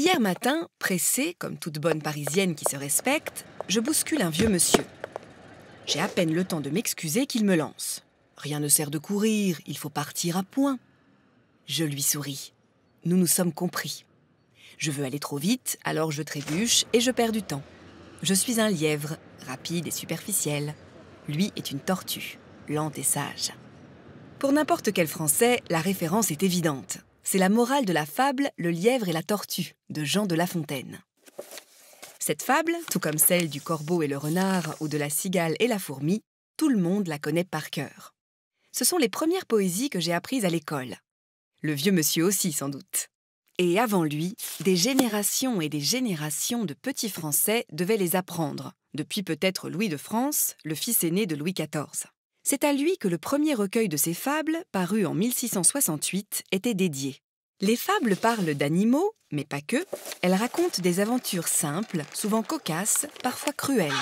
Hier matin, pressée, comme toute bonne parisienne qui se respecte, je bouscule un vieux monsieur. J'ai à peine le temps de m'excuser qu'il me lance. Rien ne sert de courir, il faut partir à point. Je lui souris. Nous nous sommes compris. Je veux aller trop vite, alors je trébuche et je perds du temps. Je suis un lièvre, rapide et superficiel. Lui est une tortue, lente et sage. Pour n'importe quel Français, la référence est évidente. C'est la morale de la fable Le lièvre et la tortue de Jean de La Fontaine. Cette fable, tout comme celle du corbeau et le renard ou de la cigale et la fourmi, tout le monde la connaît par cœur. Ce sont les premières poésies que j'ai apprises à l'école. Le vieux monsieur aussi, sans doute. Et avant lui, des générations et des générations de petits Français devaient les apprendre, depuis peut-être Louis de France, le fils aîné de Louis XIV. C'est à lui que le premier recueil de ses fables, paru en 1668, était dédié. Les fables parlent d'animaux, mais pas que. Elles racontent des aventures simples, souvent cocasses, parfois cruelles.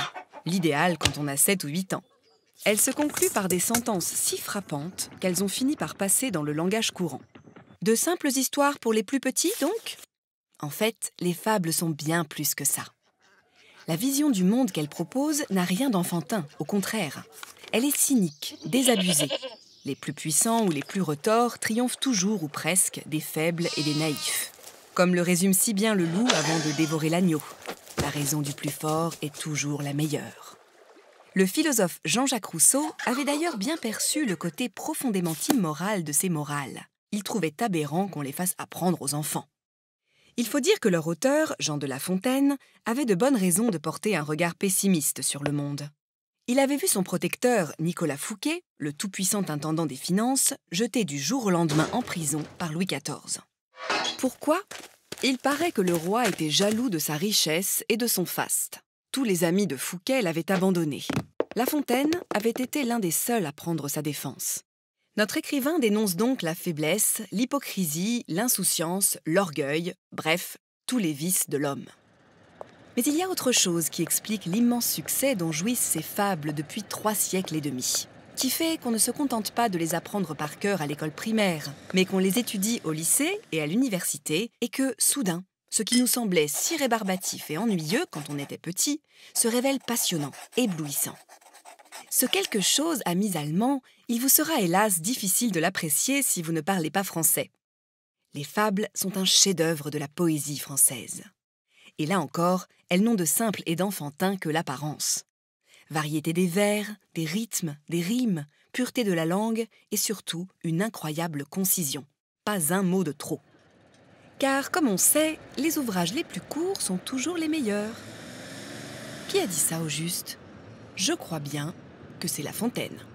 L'idéal quand on a 7 ou 8 ans. Elles se concluent par des sentences si frappantes qu'elles ont fini par passer dans le langage courant. De simples histoires pour les plus petits, donc En fait, les fables sont bien plus que ça. La vision du monde qu'elles proposent n'a rien d'enfantin, au contraire. Elle est cynique, désabusée. Les plus puissants ou les plus retors triomphent toujours ou presque des faibles et des naïfs. Comme le résume si bien le loup avant de dévorer l'agneau, la raison du plus fort est toujours la meilleure. Le philosophe Jean-Jacques Rousseau avait d'ailleurs bien perçu le côté profondément immoral de ces morales. Il trouvait aberrant qu'on les fasse apprendre aux enfants. Il faut dire que leur auteur, Jean de La Fontaine, avait de bonnes raisons de porter un regard pessimiste sur le monde. Il avait vu son protecteur, Nicolas Fouquet, le tout-puissant intendant des finances, jeté du jour au lendemain en prison par Louis XIV. Pourquoi Il paraît que le roi était jaloux de sa richesse et de son faste. Tous les amis de Fouquet l'avaient abandonné. La Fontaine avait été l'un des seuls à prendre sa défense. Notre écrivain dénonce donc la faiblesse, l'hypocrisie, l'insouciance, l'orgueil, bref, tous les vices de l'homme. Mais il y a autre chose qui explique l'immense succès dont jouissent ces fables depuis trois siècles et demi, qui fait qu'on ne se contente pas de les apprendre par cœur à l'école primaire, mais qu'on les étudie au lycée et à l'université, et que, soudain, ce qui nous semblait si rébarbatif et ennuyeux quand on était petit se révèle passionnant, éblouissant. Ce quelque chose mise allemand, il vous sera hélas difficile de l'apprécier si vous ne parlez pas français. Les fables sont un chef-d'œuvre de la poésie française. Et là encore, elles n'ont de simple et d'enfantin que l'apparence. Variété des vers, des rythmes, des rimes, pureté de la langue et surtout une incroyable concision. Pas un mot de trop. Car, comme on sait, les ouvrages les plus courts sont toujours les meilleurs. Qui a dit ça au juste Je crois bien que c'est La Fontaine.